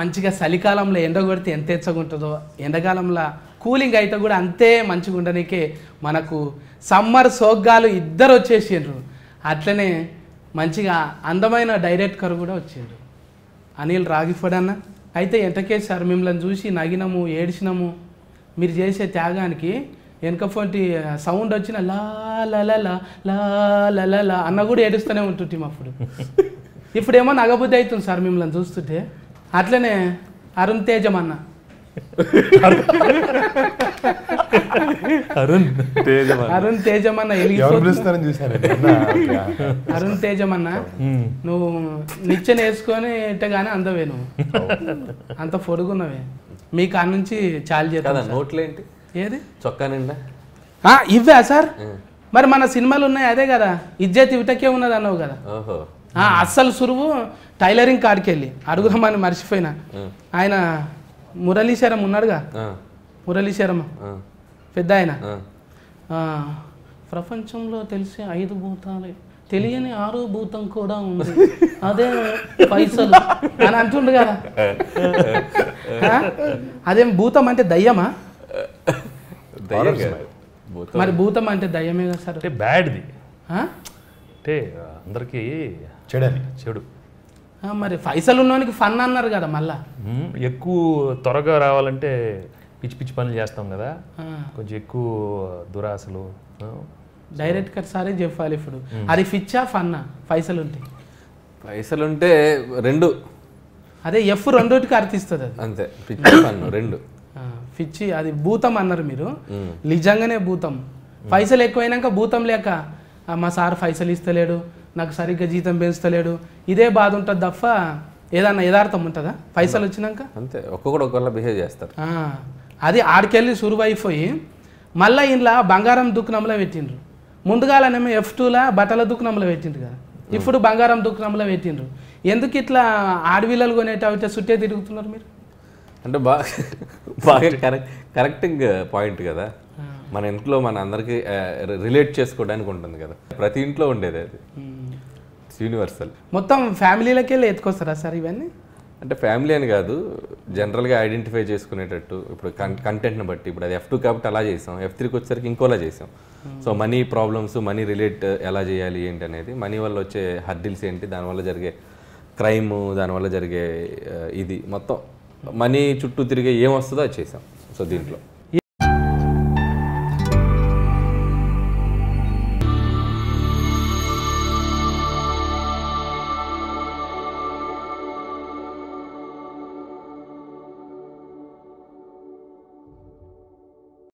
మంచిగా చలికాలంలో ఎండ కొడితే ఎంత ఎచ్చగుంటుందో ఎండకాలంలో కూలింగ్ అయితే కూడా అంతే మంచిగా ఉండడానికే మనకు సమ్మర్ సోగ్గాలు ఇద్దరు వచ్చేసిండ్రు అట్లనే మంచిగా అందమైన డైరెక్టర్ కూడా వచ్చారు అనిల్ రాగిఫోడన్న అయితే ఎంతకేసారు మిమ్మల్ని చూసి నగినము ఏడిచినము మీరు చేసే త్యాగానికి వెనకపోటి సౌండ్ వచ్చిన లా లా అన్న కూడా ఏడుస్తూనే ఉంటుంటే అప్పుడు ఇప్పుడేమో నగబుద్ధి అవుతుంది సార్ మిమ్మల్ని చూస్తుంటే అట్లనే అరుణ్ తేజం అన్న అరుణ్ అరుణ్ తేజమన్న అరుణ్ తేజమన్న నువ్వు నిచ్చెన వేసుకొని ఇట్టగానే అందవే నువ్వు అంత పొడుగున్నవే మీ కాడ నుంచి చాలు చేస్తా నోట్లేంటి ఏది చొక్కా నిండా ఇవ్వా సార్ మరి మన సినిమాలు ఉన్నాయి అదే కదా ఇజ్జత్ ఇవిటకే ఉన్నది అన్నావు కదా అస్సలు సురువు టైలరింగ్ కాడికి వెళ్ళి అడుగుదామని మర్చిపోయినా ఆయన మురళీశరం ఉన్నాడుగా మురళీశరం పెద్ద ఆయన ప్రపంచంలో తెలిసే ఐదు భూతాలే తెలియని ఆరో భూతం కూడా ఉంది అదే పైసలు అని అంటుండు కదా అదేం భూతం అంటే దయ్యమా మరి భూతం అంటే దయ్యమే కదా సార్ బ్యాడ్ది అంటే అందరికీ చెడని చెడు మరి పైసలు ఉన్నవానికి ఫన్ అన్నారు కదా మళ్ళా ఎక్కువ త్వరగా రావాలంటే పిచ్చి పిచ్చి పనులు చేస్తాం కదా కొంచెం ఎక్కువ దురాశలు డైరెక్ట్ కట్ సారే చెప్పాలి ఇప్పుడు అది ఫిచ్చా ఫన్నా పైసలు ఉంటే పైసలు ఉంటే రెండు అదే ఎఫ్ రెండోటికి అర్థిస్తుంది అది అంతే పిచ్చి రెండు పిచ్చి అది భూతం అన్నారు మీరు నిజంగానే భూతం పైసలు ఎక్కువైనాక భూతం లేక మా సార్ పైసలు ఇస్తలేడు నాకు సరిగ్గా జీతం పెంచుతలేడు ఇదే బాధ ఉంటుంది తప్ప ఏదన్నా యథార్థం ఉంటుందా పైసలు వచ్చినాక అంతే ఒక్కొక్కడు ఒక్కొక్క బిహేవ్ చేస్తారు అది ఆడికెళ్ళి అయిపోయి మళ్ళీ ఇంట్లో బంగారం దుకాణంలో పెట్టిండ్రు ముందుగాలనేమో ఎఫ్ టూలా బట్టల దుకాణంలో పెట్టిండ్రు కదా ఇప్పుడు బంగారం దుకాణంలో పెట్టిండ్రు ఎందుకు ఇట్లా ఆడవిల్లలు కొనేటవి చుట్టే తిరుగుతున్నారు మీరు అంటే బాగా బాగా కరెక్ట్ కరెక్టింగ్ పాయింట్ కదా మన ఇంట్లో మన అందరికీ రిలేట్ చేసుకోవడానికి ఉంటుంది కదా ప్రతి ఇంట్లో ఉండేది అది యూనివర్సల్ మొత్తం ఫ్యామిలీలకే వెళ్ళి ఎత్తుకొస్తారా సార్ ఇవన్నీ అంటే ఫ్యామిలీ అని కాదు జనరల్గా ఐడెంటిఫై చేసుకునేటట్టు ఇప్పుడు కంటెంట్ని బట్టి ఇప్పుడు అది ఎఫ్ టూ కాబట్టి అలా చేసాం ఎఫ్ త్రీకి వచ్చేసరికి ఇంకోలా చేసాం so money problems money relate ఎలా చేయాలి ఏంటి అనేది మనీ వల్ల వచ్చే హర్డిల్స్ ఏంటి దానివల్ల జరిగే క్రైమ్ దానివల్ల జరిగే ఇది మొత్తం మనీ చుట్టూ తిరిగే ఏం వస్తుందో అది చేసాం సో దీంట్లో